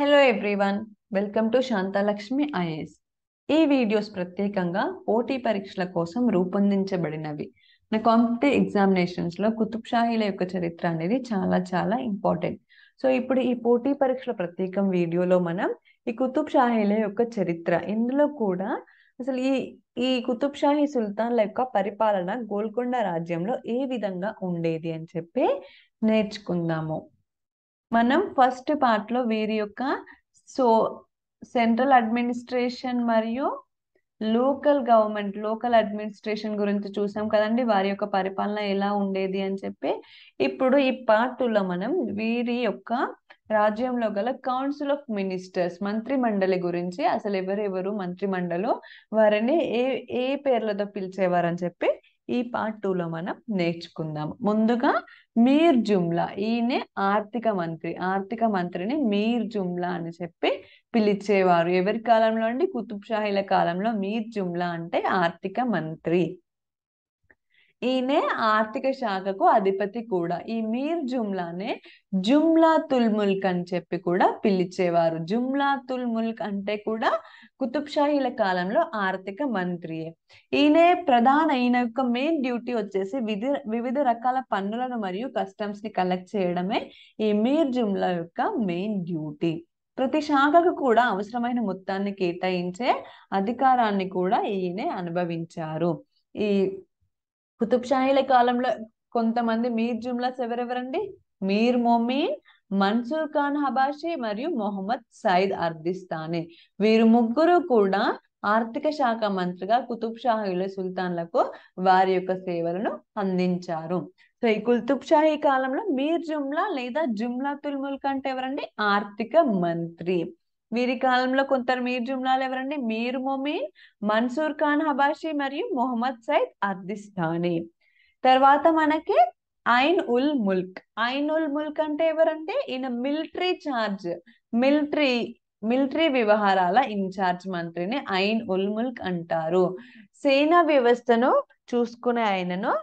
hello everyone welcome to Shantalakshmi IAS ఈ videos ప్రత్యేకంగా పోటీ పరీక్షల కోసం రూపొందించబడినవి నా కాంపిటేటివ్ ఎగ్జామినేషన్స్లో కుతుబ్షాహీల యొక్క చరిత్ర అనేది చాలా చాలా ఇంపార్టెంట్ సో ఇప్పుడు ఈ పోటీ పరీక్షల ప్రత్యేకం వీడియోలో మనం ఈ కుతుబ్షాహీల యొక్క చరిత్ర ఇందులో కూడా అసలు ఈ ఈ కుతుబ్షాహీ సుల్తాన్ల యొక్క పరిపాలన గోల్కొండ రాజ్యంలో ఏ విధంగా ఉండేది అని చెప్పి నేర్చుకుందాము మనం ఫస్ట్ పార్ట్లో వీరి యొక్క సో సెంట్రల్ అడ్మినిస్ట్రేషన్ మరియు లోకల్ గవర్నమెంట్ లోకల్ అడ్మినిస్ట్రేషన్ గురించి చూసాం కదండి వారి యొక్క పరిపాలన ఎలా ఉండేది అని చెప్పి ఇప్పుడు ఈ పార్టులో మనం వీరి యొక్క రాజ్యంలో గల కౌన్సిల్ ఆఫ్ మినిస్టర్స్ మంత్రి మండలి గురించి అసలు ఎవరెవరు మంత్రి మండలు వారిని ఏ ఏ పేర్లతో పిలిచేవారని చెప్పి ఈ పార్ట్ టూలో మనం నేర్చుకుందాం ముందుగా మీర్ జుమ్లా ఈయనే ఆర్థిక మంత్రి ఆర్థిక మంత్రిని మీర్ జుమ్లా అని చెప్పి పిలిచేవారు ఎవరి కాలంలో అండి కుతుబ్ షాహీల కాలంలో మీర్ జుమ్లా అంటే ఆర్థిక మంత్రి ఈయనే ఆర్థిక శాఖకు అధిపతి కూడా ఈ మీర్ జుమ్లానే జుమ్లా తుల్ ముల్క్ అని చెప్పి కూడా పిలిచేవారు జుమ్లా తుల్ ముల్క్ అంటే కూడా కుతుబ్షాహీల కాలంలో ఆర్థిక మంత్రియే ఈయనే ప్రధాన ఈయన యొక్క మెయిన్ డ్యూటీ వచ్చేసి విధి వివిధ రకాల పన్నులను మరియు కస్టమ్స్ ని కలెక్ట్ చేయడమే ఈ మీర్ జుమ్లా యొక్క మెయిన్ డ్యూటీ ప్రతి శాఖకు కూడా అవసరమైన మొత్తాన్ని కేటాయించే అధికారాన్ని కూడా ఈయనే అనుభవించారు ఈ కుతుబ్షాహీల కాలంలో కొంతమంది మీర్ జుమ్లాస్ ఎవరెవరండి మీర్ మొమీన్ మన్సూర్ ఖాన్ హబాషి మరియు మొహమ్మద్ సయిద్ అర్దిస్తానే వీరు ముగ్గురు కూడా ఆర్థిక శాఖ మంత్రిగా కుతుబ్ సుల్తాన్లకు వారి యొక్క సేవలను అందించారు సో ఈ కుతుబ్ షాహీ కాలంలో మీర్ జుమ్లా లేదా జుమ్లా తుల్ ముల్క్ అంటే ఎవరండి ఆర్థిక మంత్రి వీరి కాలంలో కొంత మీర్ జుమ్లాలు ఎవరండి మీర్ మొమీన్ మన్సూర్ ఖాన్ హబాషి మరియు మొహమ్మద్ సైద్ అర్దిస్తాని తర్వాత మనకి ఐన్ ఉల్ ముల్క్ ఐన్ ఉల్ ముల్క్ అంటే ఎవరంటే ఈయన మిలిటరీ చార్జ్ మిలిటరీ మిలిటరీ వ్యవహారాల ఇన్ఛార్జ్ మంత్రిని ఐన్ ఉల్ ముల్క్ అంటారు సేనా వ్యవస్థను చూసుకునే ఆయనను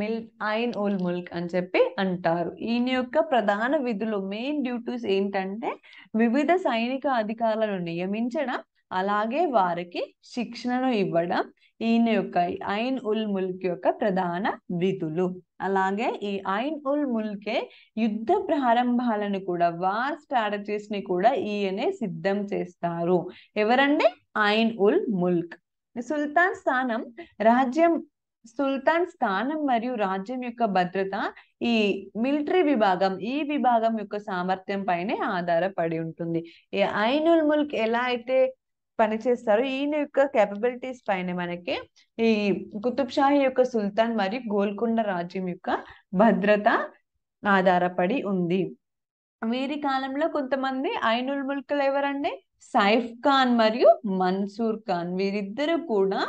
మిల్క్ ఐన్ ఓల్ ముల్క్ అని చెప్పి అంటారు ఈయన యొక్క ప్రధాన విధులు మెయిన్ డ్యూటీస్ ఏంటంటే వివిధ సైనిక అధికారులను నియమించడం అలాగే వారికి శిక్షణను ఇవ్వడం ఈయన యొక్క ఐన్ ఉల్ ముల్క్ యొక్క ప్రధాన విధులు అలాగే ఈ ఐన్ ఉల్ ముల్కే యుద్ధ ప్రారంభాలను కూడా వార్ స్ట్రాటజీస్ ని కూడా ఈయనే సిద్ధం చేస్తారు ఎవరండి ఐన్ ఉల్ ముల్క్ సుల్తాన్ స్థానం రాజ్యం సుల్తాన్ స్థానం మరియు రాజ్యం యొక్క భద్రత ఈ మిలిటరీ విభాగం ఈ విభాగం యొక్క సామర్థ్యం పైనే ఆధారపడి ఉంటుంది ఐనుల్ ముల్క్ ఎలా అయితే పనిచేస్తారు ఈయన యొక్క కేపబిలిటీస్ పైన మనకి ఈ కుతుబ్ యొక్క సుల్తాన్ మరియు గోల్కొండ రాజ్యం యొక్క భద్రత ఆధారపడి ఉంది వీరి కాలంలో కొంతమంది ఐనుల్ ముల్క్లు ఎవరండి సైఫ్ ఖాన్ మరియు మన్సూర్ ఖాన్ వీరిద్దరూ కూడా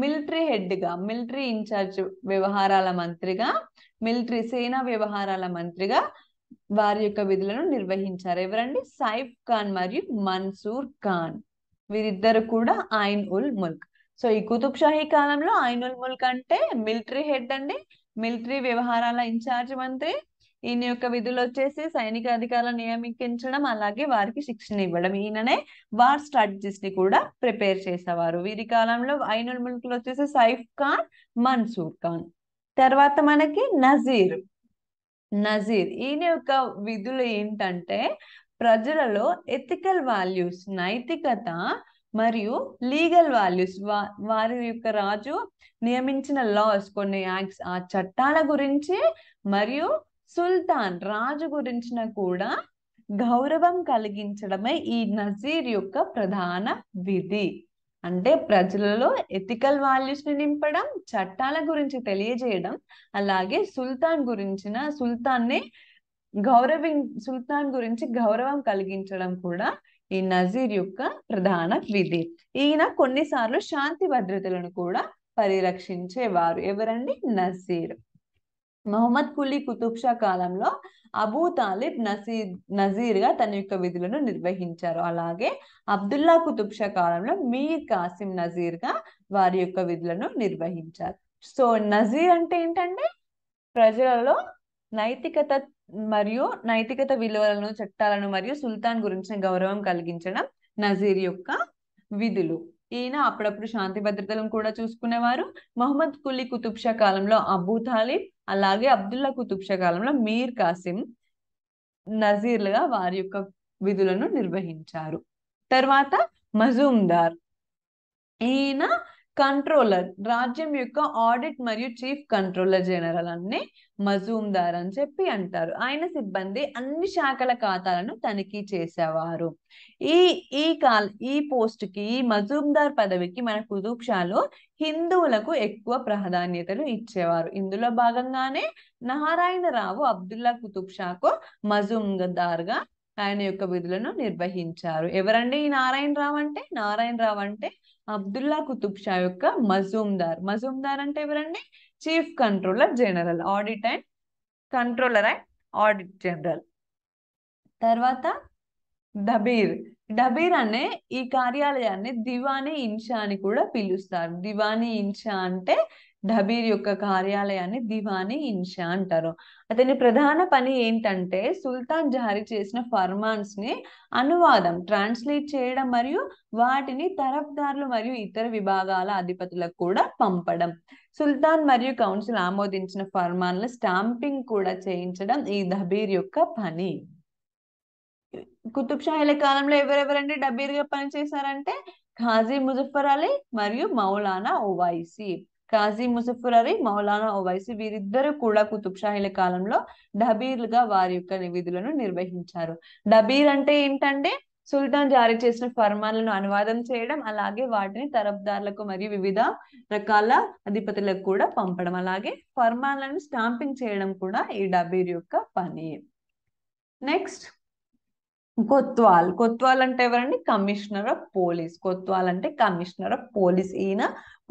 మిలిటరీ హెడ్గా మిలిటరీ ఇన్ఛార్జ్ వ్యవహారాల మంత్రిగా మిలిటరీ సేనా వ్యవహారాల మంత్రిగా వారి యొక్క విధులను నిర్వహించారు ఎవరండి సైఫ్ ఖాన్ మరియు మన్సూర్ ఖాన్ వీరిద్దరు కూడా ఆయన్ ఉల్ ముల్క్ సో ఈ కుతుబ్ షాహీ కాలంలో ఆయన్ ఉల్ ముల్క్ అంటే మిలిటరీ హెడ్ అండి మిలిటరీ వ్యవహారాల ఇన్ఛార్జ్ మంత్రి ఈయన యొక్క విధులు వచ్చేసి సైనిక అధికారులను నియమించడం అలాగే వారికి శిక్షణ ఇవ్వడం ఈయననే వార్ స్ట్రాటజీస్ ని కూడా ప్రిపేర్ చేసేవారు వీరి కాలంలో ఐనుల్ ముల్కులు వచ్చేసి సైఫ్ ఖాన్ మన్సూర్ ఖాన్ తర్వాత మనకి నజీర్ నజీర్ ఈయన యొక్క విధులు ఏంటంటే ప్రజలలో ఎథికల్ వాల్యూస్ నైతికత మరియు లీగల్ వాల్యూస్ వారి యొక్క రాజు నియమించిన లాస్ కొన్ని యాక్ట్స్ ఆ చట్టాల గురించి మరియు సుల్తాన్ రాజు గురించిన కూడా గౌరవం కలిగించడమే ఈ నజీర్ యొక్క ప్రధాన విధి అంటే ప్రజలలో ఎథికల్ వాల్యూస్ ని నింపడం చట్టాల గురించి తెలియజేయడం అలాగే సుల్తాన్ గురించిన సుల్తాన్ని గౌరవం సుల్తాన్ గురించి గౌరవం కలిగించడం కూడా ఈ నజీర్ యొక్క ప్రధాన విధి ఈయన కొన్నిసార్లు శాంతి భద్రతలను కూడా పరిరక్షించేవారు ఎవరండి నజీర్ మహమ్మద్ కులీ కుతుబ్ షా కాలంలో అబూ తాలిబ్ నజీర్ నజీర్గా తన యొక్క విధులను నిర్వహించారు అలాగే అబ్దుల్లా కుతుబ్ షా కాలంలో మీర్ కాసిం నజీర్గా వారి యొక్క విధులను నిర్వహించారు సో నజీర్ అంటే ఏంటంటే ప్రజలలో నైతికత మరియు నైతికత విలువలను చట్టాలను మరియు సుల్తాన్ గురించిన గౌరవం కలిగించడం నజీర్ యొక్క విధులు ఈయన అప్పుడప్పుడు శాంతి భద్రతలను కూడా చూసుకునేవారు మహమ్మద్ కులీ కుతుబ్షా కాలంలో అబూ తాలిబ్ అలాగే అబ్దుల్లా కుతుబ్ష కాలంలో మీర్ కాసిం నజీర్లుగా వారి యొక్క విధులను నిర్వహించారు తర్వాత మజుమ్దార్ ఈయన కంట్రోలర్ రాజ్యం యొక్క ఆడిట్ మరియు చీఫ్ కంట్రోలర్ జనరల్ అన్ని మజూందార్ అని చెప్పి అంటారు ఆయన సిబ్బంది అన్ని శాఖల ఖాతాలను తనిఖీ చేసేవారు ఈ ఈ కాల్ ఈ పోస్ట్ కి ఈ మజూందార్ పదవికి మన కుతుబ్ షాలో హిందువులకు ఎక్కువ ప్రాధాన్యతలు ఇచ్చేవారు ఇందులో భాగంగానే నారాయణరావు అబ్దుల్లా కుతుబ్ షాకు గా ఆయన యొక్క విధులను నిర్వహించారు ఎవరండి ఈ నారాయణరావు అంటే నారాయణరావు అంటే అబ్దుల్లా కుతుబ్ షా యొక్క మజూమ్దార్ మజూమ్దార్ అంటే ఎవరండి chief controller general audit and controller and audit general తర్వాత డబీర్ డబీర్ అనే ఈ కార్యాలయాన్ని దివానీ ఇన్షా అని కూడా పిలుస్తారు దివానీ ఇన్షా అంటే ఢబీర్ యొక్క కార్యాలయాన్ని దివానీ ఇన్షా అంటారు అతని ప్రధాన పని ఏంటంటే సుల్తాన్ జారీ చేసిన ఫర్మాన్స్ ని అనువాదం ట్రాన్స్లేట్ చేయడం మరియు వాటిని తరఫ్దారులు మరియు ఇతర విభాగాల అధిపతులకు కూడా పంపడం సుల్తాన్ మరియు కౌన్సిల్ ఆమోదించిన ఫర్మాన్ల స్టాంపింగ్ కూడా చేయించడం ఈ దబీర్ యొక్క పని కుతుబ్షాహిల కాలంలో ఎవరెవరండి డబీర్గా పనిచేశారంటే ఖాజీ ముజఫర్ అలీ మరియు మౌలానా ఓవైసీ కాజీ ముసఫర్ అలీ మౌలానా వైసి వీరిద్దరూ కూడా కుతుబ్ షాహీల కాలంలో డబీర్లుగా వారి యొక్క నివిధులను నిర్వహించారు డబీర్ అంటే ఏంటంటే సుల్తాన్ జారీ చేసిన ఫర్మాన్లను అనువాదం చేయడం అలాగే వాటిని తరఫ్దారులకు మరియు వివిధ రకాల అధిపతులకు కూడా పంపడం అలాగే ఫర్మాన్లను స్టాంపింగ్ చేయడం కూడా ఈ డబీర్ యొక్క పని నెక్స్ట్ కొత్వాల్ కొత్వాల్ అంటే ఎవరండి కమిషనర్ ఆఫ్ పోలీస్ కొత్వాల్ అంటే కమిషనర్ ఆఫ్ పోలీస్ ఈయన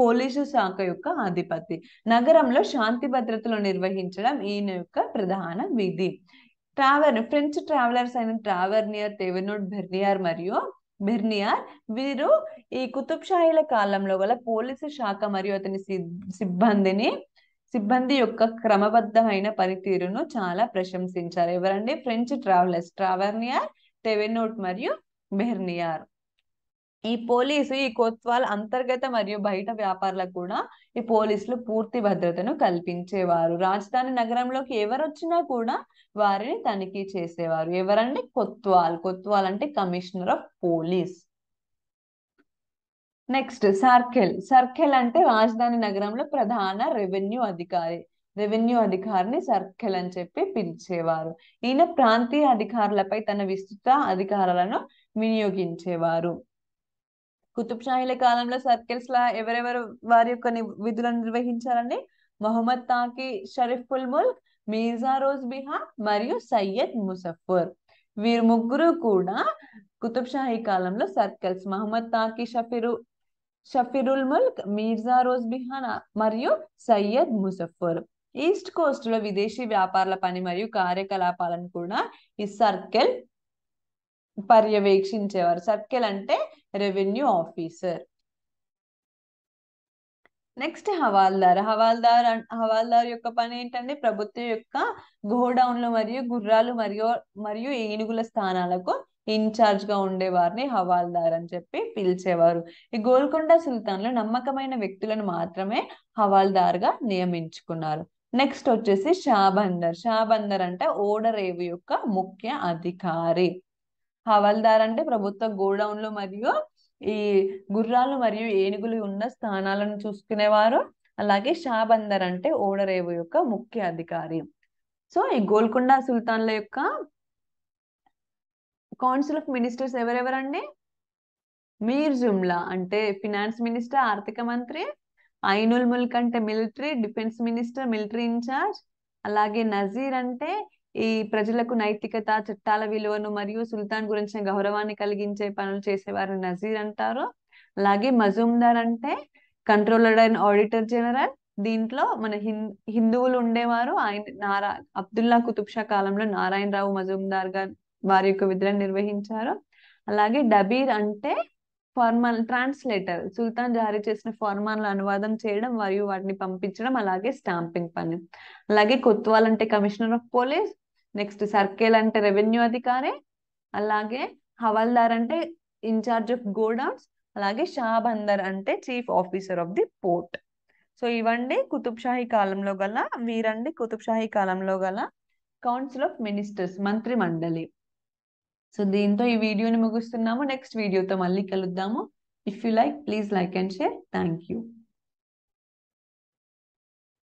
పోలీసు శాఖ యొక్క అధిపతి నగరంలో శాంతి భద్రతలు నిర్వహించడం ఈయన యొక్క ప్రధాన విధి ట్రావెల్ ఫ్రెంచ్ ట్రావెలర్స్ అయిన ట్రావెర్నియర్ తెవెనోడ్ బెర్నియార్ మరియు బెర్నియార్ వీరు ఈ కుతుబ్షాహీల కాలంలో గల పోలీసు శాఖ మరియు అతని సిబ్బందిని సిబ్బంది యొక్క క్రమబద్ధమైన పనితీరును చాలా ప్రశంసించారు ఎవరండి ఫ్రెంచ్ ట్రావెలర్స్ ట్రావర్నియర్ టెవెనోట్ మరియు బెర్నియార్ ఈ పోలీసు ఈ కోత్వాల్ అంతర్గత మరియు బయట వ్యాపారులకు కూడా ఈ పోలీసులు పూర్తి భద్రతను కల్పించేవారు రాజధాని నగరంలోకి ఎవరు వచ్చినా కూడా వారిని తనిఖీ చేసేవారు ఎవరంటే కొత్వాల్ కొత్వాల్ అంటే commissioner of police next circle circle అంటే రాజధాని నగరంలో ప్రధాన రెవెన్యూ అధికారి రెవెన్యూ అధికారిని సర్కిల్ అని చెప్పి పిలిచేవారు ఈయన ప్రాంతీయ అధికారులపై తన విస్తృత అధికారాలను వినియోగించేవారు కుతుబ్ షాహీల కాలంలో సర్కిల్స్ లా ఎవరెవరు వారి యొక్క విధులను నిర్వహించారండి మొహమ్మద్ తాకి ఉల్ ముల్క్ మీర్జా రోజ్ బిహార్ మరియు సయ్యద్ ముసఫర్ వీరు ముగ్గురు కూడా కుతుబ్ షాహీ కాలంలో సర్కిల్స్ మహమ్మద్ తాకి షఫీరు షఫీరుల్ ముల్క్ మీర్జా రోజ్ బిహాన్ మరియు సయ్యద్ ముసఫర్ ఈస్ట్ కోస్ట్ లో విదేశీ వ్యాపారాల పని మరియు కార్యకలాపాలను కూడా ఈ సర్కిల్ పర్యవేక్షించేవారు సర్కిల్ అంటే revenue officer next havaldar havaldar havaldar యొక్క పని ఏంటంటే ప్రభుత్వం యొక్క గోడౌన్లు మరియు గుర్రాలు మరియు మరియు ఏనుగుల స్థానాలకు ఇన్ఛార్జ్ గా ఉండేవారిని హవాల్దార్ అని చెప్పి పిలిచేవారు ఈ గోల్కొండ సుల్తాన్లు నమ్మకమైన వ్యక్తులను మాత్రమే హవాల్దార్ గా నియమించుకున్నారు నెక్స్ట్ వచ్చేసి షాబందర్ షాబందర్ అంటే ఓడరేవు యొక్క ముఖ్య అధికారి హవల్దార్ అంటే ప్రభుత్వ గోడౌన్లు మరియు ఈ గుర్రాలు మరియు ఏనుగులు ఉన్న స్థానాలను చూసుకునేవారు అలాగే షాబందర్ అంటే ఓడరేవు యొక్క ముఖ్య అధికారి సో ఈ గోల్కొండ సుల్తాన్ల యొక్క కౌన్సిల్ ఆఫ్ మినిస్టర్స్ ఎవరెవరండి మీర్ జుమ్లా అంటే ఫినాన్స్ మినిస్టర్ ఆర్థిక మంత్రి ఐనుల్ ముల్క్ అంటే military defence minister military in charge అలాగే నజీర్ అంటే ఈ ప్రజలకు నైతికత చట్టాల విలువను మరియు సుల్తాన్ గురించిన గౌరవాన్ని కలిగించే పనులు చేసేవారు నజీర్ అంటారు అలాగే మజుమ్దార్ అంటే కంట్రోలర్ అండ్ ఆడిటర్ జనరల్ దీంట్లో మన హిందువులు ఉండేవారు ఆయన నారా అబ్దుల్లా కుతుబ్షా కాలంలో నారాయణరావు మజుమ్దార్ గారు వారి యొక్క విధులను నిర్వహించారు అలాగే డబీర్ అంటే ఫార్మల్ ట్రాన్స్లేటర్ సుల్తాన్ జారీ చేసిన ఫార్మాన్లు అనువాదం చేయడం మరియు వాటిని పంపించడం అలాగే స్టాంపింగ్ పని అలాగే కొత్వాల్ అంటే commissioner of police next circle అంటే రెవెన్యూ అధికారి అలాగే హవాల్దార్ అంటే ఇన్ఛార్జ్ ఆఫ్ గోడౌన్స్ అలాగే షాబందర్ అంటే chief officer of the port so ఇవండి కుతుబ్షాహీ కాలంలో గల వీరండి కుతుబ్షాహీ కాలంలో గల కౌన్సిల్ ఆఫ్ మినిస్టర్స్ మంత్రి మండలి సో దీంతో ఈ వీడియోని ముగిస్తున్నాము నెక్స్ట్ వీడియోతో మళ్ళీ కలుద్దాము if you like please like and share thank you